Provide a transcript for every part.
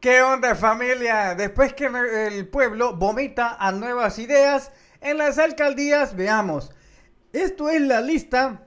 ¿Qué onda familia? Después que el pueblo vomita a nuevas ideas en las alcaldías, veamos. Esto es la lista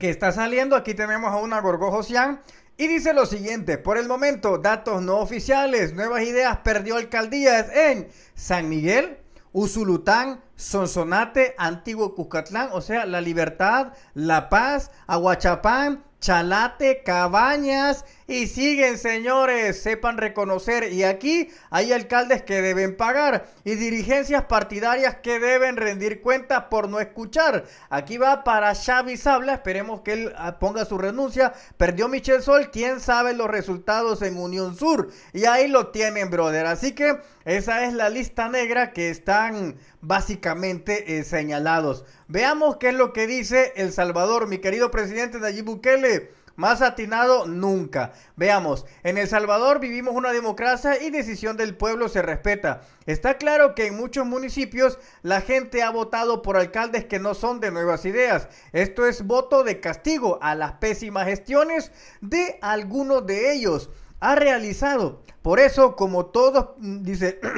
que está saliendo. Aquí tenemos a una Gorgojosian y dice lo siguiente. Por el momento, datos no oficiales, nuevas ideas, perdió alcaldías en San Miguel, Usulután, Sonsonate, Antiguo Cuscatlán, o sea, La Libertad, La Paz, Aguachapán, Chalate Cabañas y siguen señores, sepan reconocer y aquí hay alcaldes que deben pagar y dirigencias partidarias que deben rendir cuentas por no escuchar. Aquí va para Xavi Sabla, esperemos que él ah, ponga su renuncia. Perdió Michel Sol, quién sabe los resultados en Unión Sur y ahí lo tienen, brother. Así que esa es la lista negra que están básicamente eh, señalados. Veamos qué es lo que dice El Salvador, mi querido presidente Nayib Bukele. Más atinado nunca. Veamos, en El Salvador vivimos una democracia y decisión del pueblo se respeta. Está claro que en muchos municipios la gente ha votado por alcaldes que no son de nuevas ideas. Esto es voto de castigo a las pésimas gestiones de algunos de ellos. Ha realizado. Por eso, como todos, mm, dice...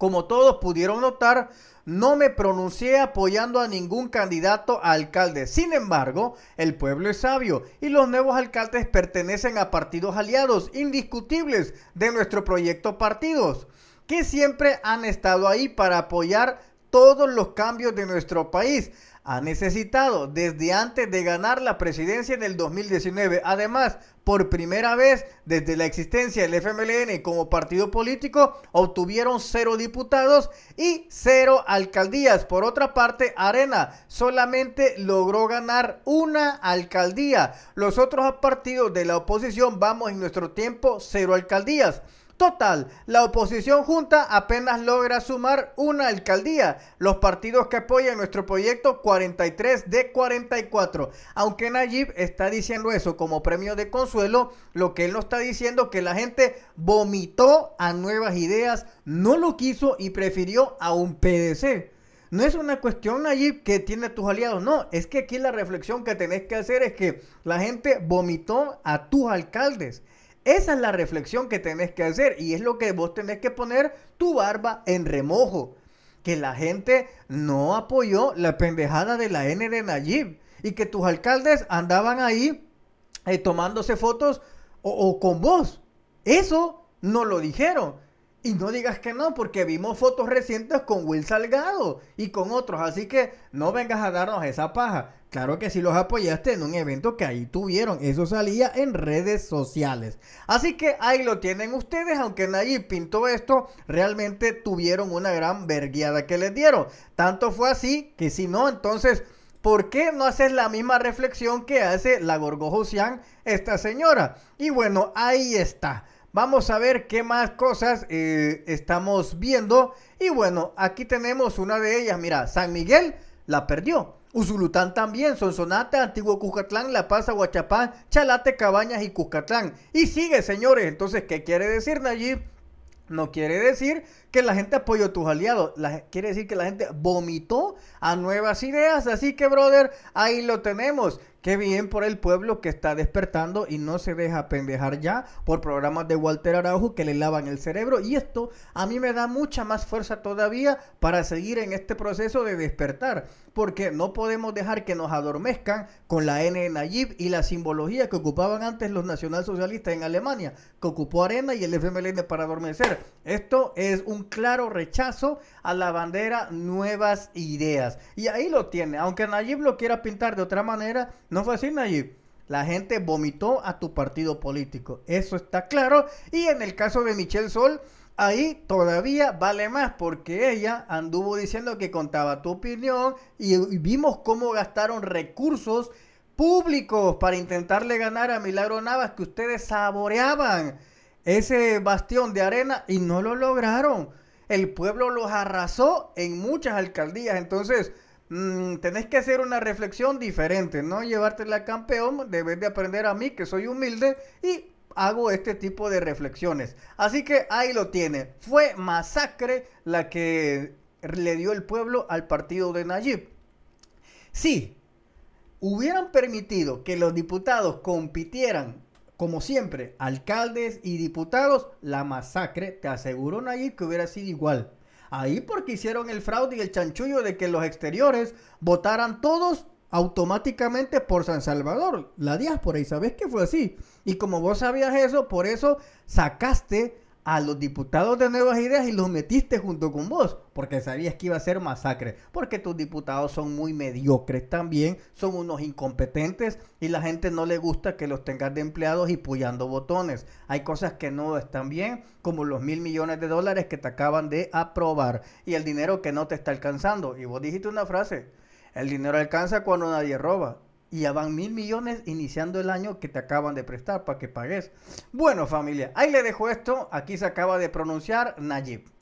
Como todos pudieron notar, no me pronuncié apoyando a ningún candidato a alcalde. Sin embargo, el pueblo es sabio y los nuevos alcaldes pertenecen a partidos aliados indiscutibles de nuestro proyecto partidos, que siempre han estado ahí para apoyar todos los cambios de nuestro país ha necesitado desde antes de ganar la presidencia en el 2019. Además, por primera vez desde la existencia del FMLN como partido político, obtuvieron cero diputados y cero alcaldías. Por otra parte, Arena solamente logró ganar una alcaldía. Los otros partidos de la oposición vamos en nuestro tiempo cero alcaldías. Total, la oposición junta apenas logra sumar una alcaldía. Los partidos que apoyan nuestro proyecto 43 de 44. Aunque Nayib está diciendo eso como premio de consuelo, lo que él no está diciendo es que la gente vomitó a nuevas ideas, no lo quiso y prefirió a un PDC. No es una cuestión Nayib que tiene tus aliados, no. Es que aquí la reflexión que tenés que hacer es que la gente vomitó a tus alcaldes. Esa es la reflexión que tenés que hacer y es lo que vos tenés que poner tu barba en remojo. Que la gente no apoyó la pendejada de la N de Nayib y que tus alcaldes andaban ahí eh, tomándose fotos o con vos. Eso no lo dijeron. Y no digas que no, porque vimos fotos recientes con Will Salgado y con otros, así que no vengas a darnos esa paja. Claro que sí los apoyaste en un evento que ahí tuvieron, eso salía en redes sociales. Así que ahí lo tienen ustedes, aunque nadie pintó esto, realmente tuvieron una gran verguiada que les dieron. Tanto fue así que si no, entonces... ¿Por qué no haces la misma reflexión que hace la Gorgojosian, esta señora? Y bueno, ahí está. Vamos a ver qué más cosas eh, estamos viendo. Y bueno, aquí tenemos una de ellas. Mira, San Miguel la perdió. Usulután también, Sonsonate, Antiguo Cuscatlán, La Paz, Huachapán, Chalate, Cabañas y Cuscatlán. Y sigue, señores. Entonces, ¿qué quiere decir Nayib? No quiere decir que la gente apoyó a tus aliados. quiere decir que la gente vomitó a nuevas ideas. Así que, brother, ahí lo tenemos. Qué bien por el pueblo que está despertando y no se deja pendejar ya por programas de Walter Araujo que le lavan el cerebro. Y esto a mí me da mucha más fuerza todavía para seguir en este proceso de despertar. Porque no podemos dejar que nos adormezcan con la N de Nayib y la simbología que ocupaban antes los nacionalsocialistas en Alemania, que ocupó Arena y el FMLN para adormecer. Esto es un claro rechazo a la bandera Nuevas Ideas. Y ahí lo tiene. Aunque Nayib lo quiera pintar de otra manera, no fue así, Nayib. La gente vomitó a tu partido político. Eso está claro. Y en el caso de Michelle Sol, ahí todavía vale más porque ella anduvo diciendo que contaba tu opinión y vimos cómo gastaron recursos públicos para intentarle ganar a Milagro Navas que ustedes saboreaban ese bastión de arena y no lo lograron. El pueblo los arrasó en muchas alcaldías. Entonces, Mm, tenés que hacer una reflexión diferente, no llevártela campeón, debes de aprender a mí que soy humilde y hago este tipo de reflexiones. Así que ahí lo tiene. Fue masacre la que le dio el pueblo al partido de Nayib. si hubieran permitido que los diputados compitieran, como siempre, alcaldes y diputados, la masacre, te aseguro Nayib, que hubiera sido igual. Ahí porque hicieron el fraude y el chanchullo de que los exteriores votaran todos automáticamente por San Salvador, la diáspora, y sabes que fue así. Y como vos sabías eso, por eso sacaste a los diputados de Nuevas Ideas y los metiste junto con vos, porque sabías que iba a ser masacre, porque tus diputados son muy mediocres también, son unos incompetentes y la gente no le gusta que los tengas de empleados y pullando botones. Hay cosas que no están bien, como los mil millones de dólares que te acaban de aprobar y el dinero que no te está alcanzando. Y vos dijiste una frase, el dinero alcanza cuando nadie roba y ya van mil millones iniciando el año que te acaban de prestar para que pagues. Bueno, familia, ahí le dejo esto. Aquí se acaba de pronunciar Nayib.